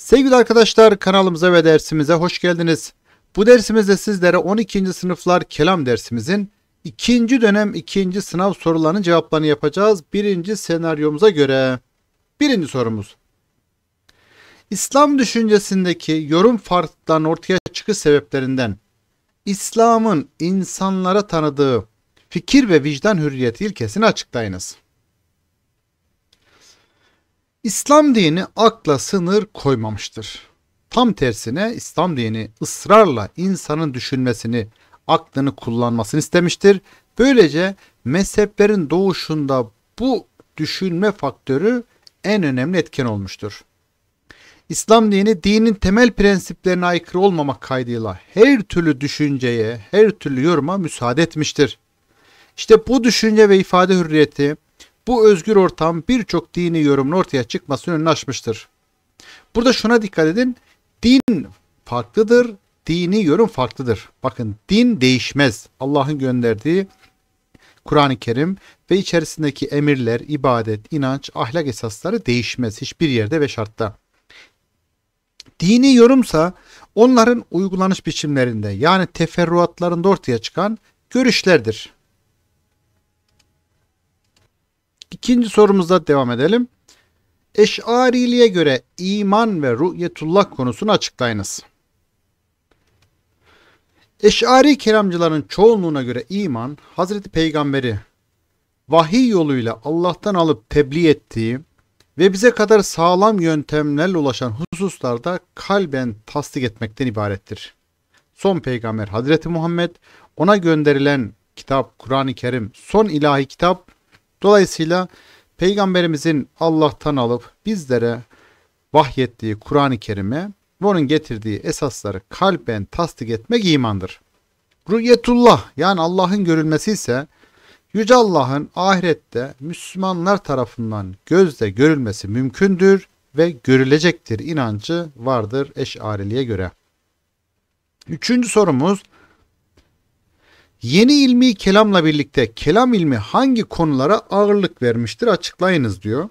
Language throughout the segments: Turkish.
Sevgili arkadaşlar kanalımıza ve dersimize hoş geldiniz. Bu dersimizde sizlere 12. sınıflar kelam dersimizin 2. dönem 2. sınav sorularının cevaplarını yapacağız. 1. senaryomuza göre. 1. sorumuz. İslam düşüncesindeki yorum farklılıklarının ortaya çıkış sebeplerinden İslam'ın insanlara tanıdığı fikir ve vicdan hürriyeti ilkesini açıklayınız. İslam dini akla sınır koymamıştır. Tam tersine İslam dini ısrarla insanın düşünmesini, aklını kullanmasını istemiştir. Böylece mezheplerin doğuşunda bu düşünme faktörü en önemli etken olmuştur. İslam dini dinin temel prensiplerine aykırı olmamak kaydıyla her türlü düşünceye, her türlü yoruma müsaade etmiştir. İşte bu düşünce ve ifade hürriyeti bu özgür ortam birçok dini yorumun ortaya çıkmasının önünü açmıştır. Burada şuna dikkat edin. Din farklıdır, dini yorum farklıdır. Bakın din değişmez. Allah'ın gönderdiği Kur'an-ı Kerim ve içerisindeki emirler, ibadet, inanç, ahlak esasları değişmez hiçbir yerde ve şartta. Dini yorumsa onların uygulanış biçimlerinde yani teferruatlarında ortaya çıkan görüşlerdir. İkinci sorumuzda devam edelim. Eş'ariliğe göre iman ve ru'yetullah konusunu açıklayınız. Eş'ari kelamcıların çoğunluğuna göre iman, Hazreti Peygamber'i vahiy yoluyla Allah'tan alıp tebliğ ettiği ve bize kadar sağlam yöntemlerle ulaşan hususlarda kalben tasdik etmekten ibarettir. Son peygamber Hazreti Muhammed, ona gönderilen kitap Kur'an-ı Kerim, son ilahi kitap Dolayısıyla Peygamberimizin Allah'tan alıp bizlere vahyettiği Kur'an-ı Kerim'e ve onun getirdiği esasları kalben tasdik etmek imandır. Rüyetullah yani Allah'ın görülmesi ise Yüce Allah'ın ahirette Müslümanlar tarafından gözle görülmesi mümkündür ve görülecektir inancı vardır Eş'ariliğe göre. Üçüncü sorumuz Yeni ilmi kelamla birlikte kelam ilmi hangi konulara ağırlık vermiştir açıklayınız diyor.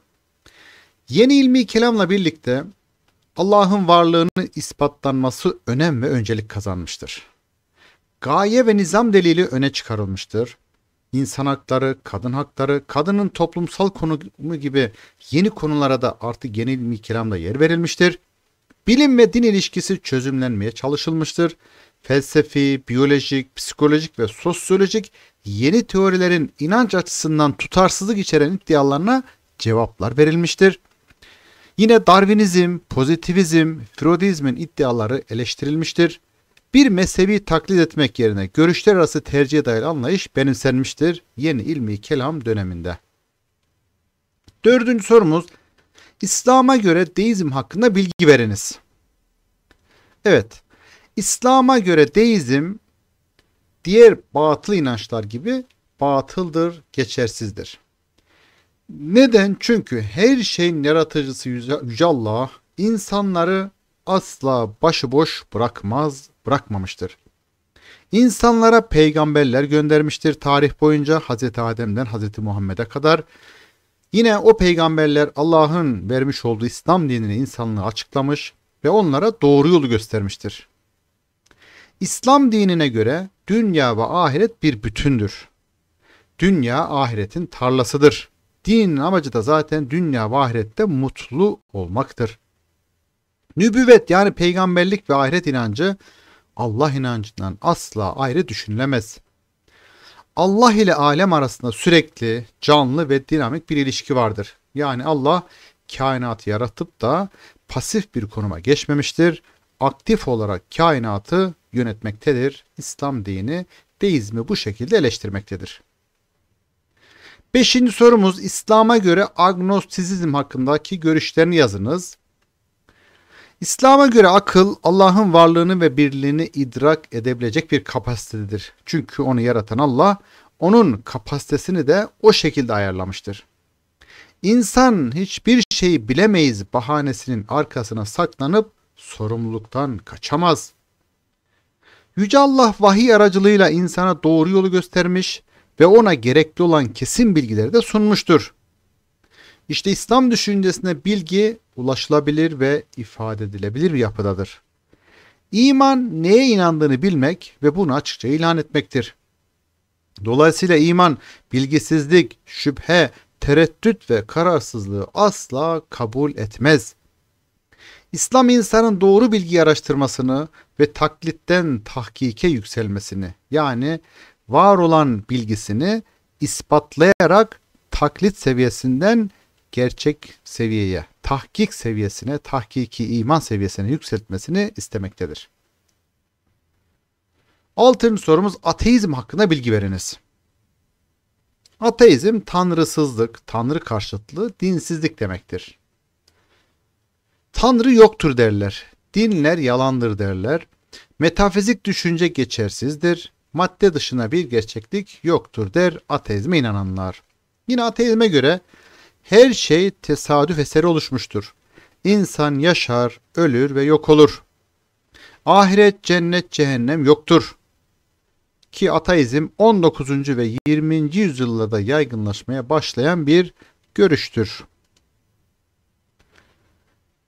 Yeni ilmi kelamla birlikte Allah'ın varlığını ispatlanması önem ve öncelik kazanmıştır. Gaye ve nizam delili öne çıkarılmıştır. İnsan hakları, kadın hakları, kadının toplumsal konumu gibi yeni konulara da artık yeni ilmi kelamda yer verilmiştir. Bilim ve din ilişkisi çözümlenmeye çalışılmıştır felsefi, biyolojik, psikolojik ve sosyolojik yeni teorilerin inanç açısından tutarsızlık içeren iddialarına cevaplar verilmiştir. Yine Darwinizm, pozitivizm, Freudizmin iddiaları eleştirilmiştir. Bir mezhebi taklit etmek yerine görüşler arası tercihe dayalı anlayış benimsenmiştir yeni ilmi kelam döneminde. Dördüncü sorumuz, İslam'a göre deizm hakkında bilgi veriniz. Evet, İslam'a göre deizm diğer batıl inançlar gibi batıldır, geçersizdir. Neden? Çünkü her şeyin yaratıcısı Yüce Allah insanları asla başıboş bırakmaz, bırakmamıştır. İnsanlara peygamberler göndermiştir tarih boyunca Hz. Adem'den Hz. Muhammed'e kadar. Yine o peygamberler Allah'ın vermiş olduğu İslam dinini insanlığa açıklamış ve onlara doğru yolu göstermiştir. İslam dinine göre dünya ve ahiret bir bütündür. Dünya ahiretin tarlasıdır. Dinin amacı da zaten dünya ve ahirette mutlu olmaktır. Nübüvvet yani peygamberlik ve ahiret inancı Allah inancından asla ayrı düşünülemez. Allah ile alem arasında sürekli canlı ve dinamik bir ilişki vardır. Yani Allah kainatı yaratıp da pasif bir konuma geçmemiştir. Aktif olarak kainatı yönetmektedir. İslam dini deizmi bu şekilde eleştirmektedir. Beşinci sorumuz İslam'a göre agnostizm hakkındaki görüşlerini yazınız. İslam'a göre akıl Allah'ın varlığını ve birliğini idrak edebilecek bir kapasitedir. Çünkü onu yaratan Allah onun kapasitesini de o şekilde ayarlamıştır. İnsan hiçbir şeyi bilemeyiz bahanesinin arkasına saklanıp sorumluluktan kaçamaz. Yüce Allah vahiy aracılığıyla insana doğru yolu göstermiş ve ona gerekli olan kesin bilgileri de sunmuştur. İşte İslam düşüncesine bilgi ulaşılabilir ve ifade edilebilir bir yapıdadır. İman neye inandığını bilmek ve bunu açıkça ilan etmektir. Dolayısıyla iman bilgisizlik, şüphe, tereddüt ve kararsızlığı asla kabul etmez. İslam insanın doğru bilgi araştırmasını ve taklitten tahkike yükselmesini yani var olan bilgisini ispatlayarak taklit seviyesinden gerçek seviyeye, tahkik seviyesine, tahkiki iman seviyesine yükseltmesini istemektedir. Altıncı sorumuz ateizm hakkında bilgi veriniz. Ateizm tanrısızlık, tanrı karşıtlığı, dinsizlik demektir. Tanrı yoktur derler. Dinler yalandır derler. Metafizik düşünce geçersizdir. Madde dışına bir gerçeklik yoktur der ateizme inananlar. Yine ateizme göre her şey tesadüf eseri oluşmuştur. İnsan yaşar, ölür ve yok olur. Ahiret, cennet, cehennem yoktur. Ki ateizm 19. ve 20. yüzyıllarda yaygınlaşmaya başlayan bir görüştür.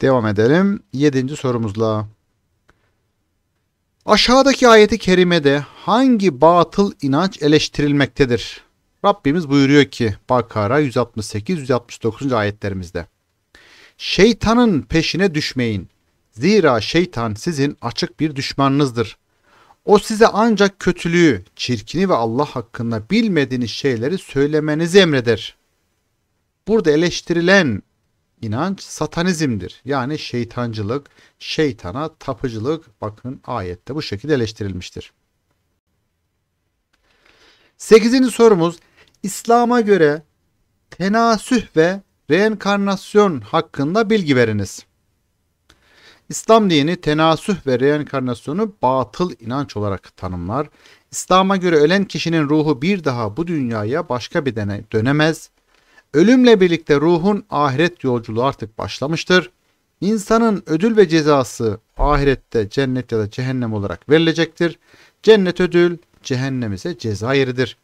Devam edelim. Yedinci sorumuzla. Aşağıdaki ayeti kerimede hangi batıl inanç eleştirilmektedir? Rabbimiz buyuruyor ki Bakara 168-169. ayetlerimizde. Şeytanın peşine düşmeyin. Zira şeytan sizin açık bir düşmanınızdır. O size ancak kötülüğü, çirkini ve Allah hakkında bilmediğiniz şeyleri söylemenizi emreder. Burada eleştirilen inanç satanizmdir. Yani şeytancılık, şeytana tapıcılık bakın ayette bu şekilde eleştirilmiştir. Sekizinci sorumuz İslam'a göre tenasüh ve reenkarnasyon hakkında bilgi veriniz. İslam dini tenasüh ve reenkarnasyonu batıl inanç olarak tanımlar. İslam'a göre ölen kişinin ruhu bir daha bu dünyaya başka bir dene dönemez Ölümle birlikte ruhun ahiret yolculuğu artık başlamıştır. İnsanın ödül ve cezası ahirette cennet ya da cehennem olarak verilecektir. Cennet ödül, cehennem ise ceza yeridir.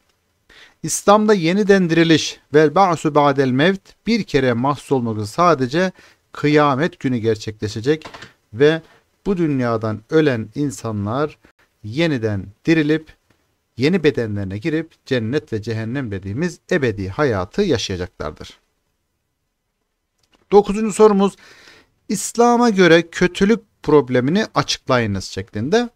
İslam'da yeniden diriliş ve ba'su ba'del mevt bir kere mahsus olmak sadece kıyamet günü gerçekleşecek ve bu dünyadan ölen insanlar yeniden dirilip yeni bedenlerine girip cennet ve cehennem dediğimiz ebedi hayatı yaşayacaklardır. Dokuzuncu sorumuz İslam'a göre kötülük problemini açıklayınız şeklinde.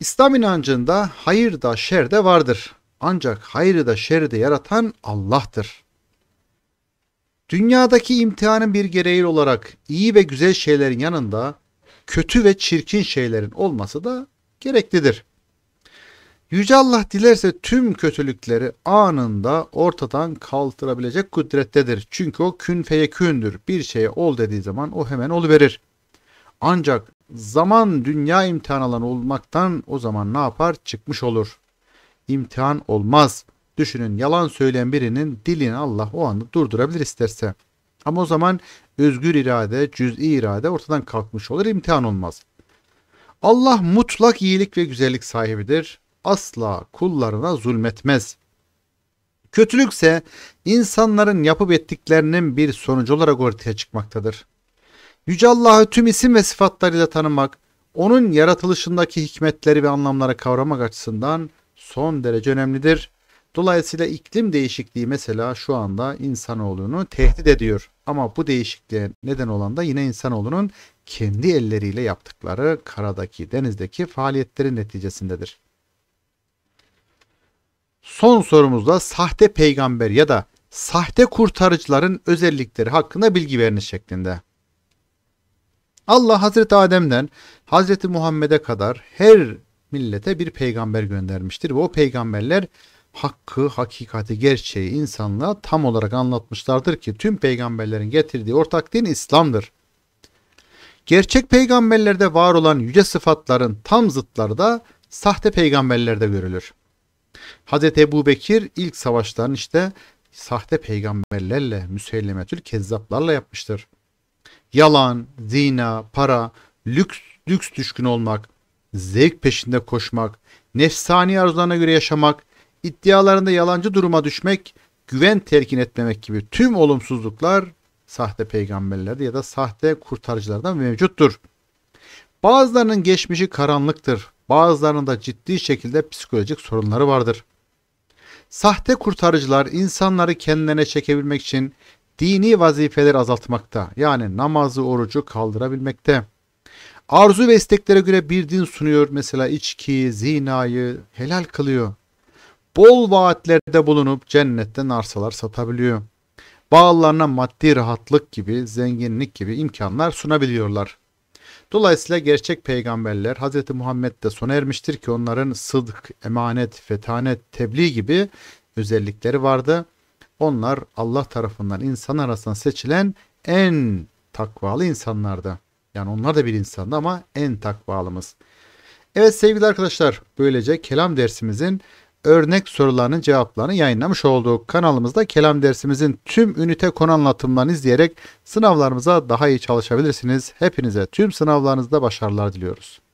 İslam inancında hayır da şer de vardır. Ancak hayrı da şeri de yaratan Allah'tır. Dünyadaki imtihanın bir gereği olarak iyi ve güzel şeylerin yanında kötü ve çirkin şeylerin olması da gereklidir. Yüce Allah dilerse tüm kötülükleri anında ortadan kaldırabilecek kudrettedir. Çünkü o kün feyekündür. Bir şeye ol dediği zaman o hemen verir. Ancak zaman dünya imtihan alanı olmaktan o zaman ne yapar? Çıkmış olur. İmtihan olmaz. Düşünün yalan söyleyen birinin dilini Allah o anda durdurabilir isterse. Ama o zaman özgür irade, cüz'i irade ortadan kalkmış olur, imtihan olmaz. Allah mutlak iyilik ve güzellik sahibidir asla kullarına zulmetmez. Kötülükse insanların yapıp ettiklerinin bir sonucu olarak ortaya çıkmaktadır. Yüce Allah'ı tüm isim ve sıfatlarıyla tanımak, onun yaratılışındaki hikmetleri ve anlamları kavramak açısından son derece önemlidir. Dolayısıyla iklim değişikliği mesela şu anda insanoğlunu tehdit ediyor. Ama bu değişikliğe neden olan da yine insanoğlunun kendi elleriyle yaptıkları karadaki, denizdeki faaliyetlerin neticesindedir. Son sorumuzda sahte peygamber ya da sahte kurtarıcıların özellikleri hakkında bilgi veriniz şeklinde. Allah Hazreti Adem'den Hazreti Muhammed'e kadar her millete bir peygamber göndermiştir ve o peygamberler hakkı, hakikati, gerçeği insanlığa tam olarak anlatmışlardır ki tüm peygamberlerin getirdiği ortak din İslam'dır. Gerçek peygamberlerde var olan yüce sıfatların tam zıtları da sahte peygamberlerde görülür. Hazreti Ebu Bekir ilk savaşlarını işte sahte peygamberlerle, müsellemetül kezzaplarla yapmıştır. Yalan, zina, para, lüks, lüks düşkün olmak, zevk peşinde koşmak, nefsani arzularına göre yaşamak, iddialarında yalancı duruma düşmek, güven telkin etmemek gibi tüm olumsuzluklar sahte peygamberlerde ya da sahte kurtarıcılardan mevcuttur. Bazılarının geçmişi karanlıktır bazılarında ciddi şekilde psikolojik sorunları vardır. Sahte kurtarıcılar insanları kendilerine çekebilmek için dini vazifeleri azaltmakta yani namazı orucu kaldırabilmekte. Arzu ve isteklere göre bir din sunuyor mesela içki, zinayı helal kılıyor. Bol vaatlerde bulunup cennetten arsalar satabiliyor. Bağlarına maddi rahatlık gibi, zenginlik gibi imkanlar sunabiliyorlar. Dolayısıyla gerçek peygamberler Hz. Muhammed de sona ermiştir ki onların sıdk, emanet, fetanet, tebliğ gibi özellikleri vardı. Onlar Allah tarafından insan arasından seçilen en takvalı insanlardı. Yani onlar da bir insandı ama en takvalımız. Evet sevgili arkadaşlar böylece kelam dersimizin örnek sorularının cevaplarını yayınlamış olduk. Kanalımızda kelam dersimizin tüm ünite konu anlatımlarını izleyerek sınavlarımıza daha iyi çalışabilirsiniz. Hepinize tüm sınavlarınızda başarılar diliyoruz.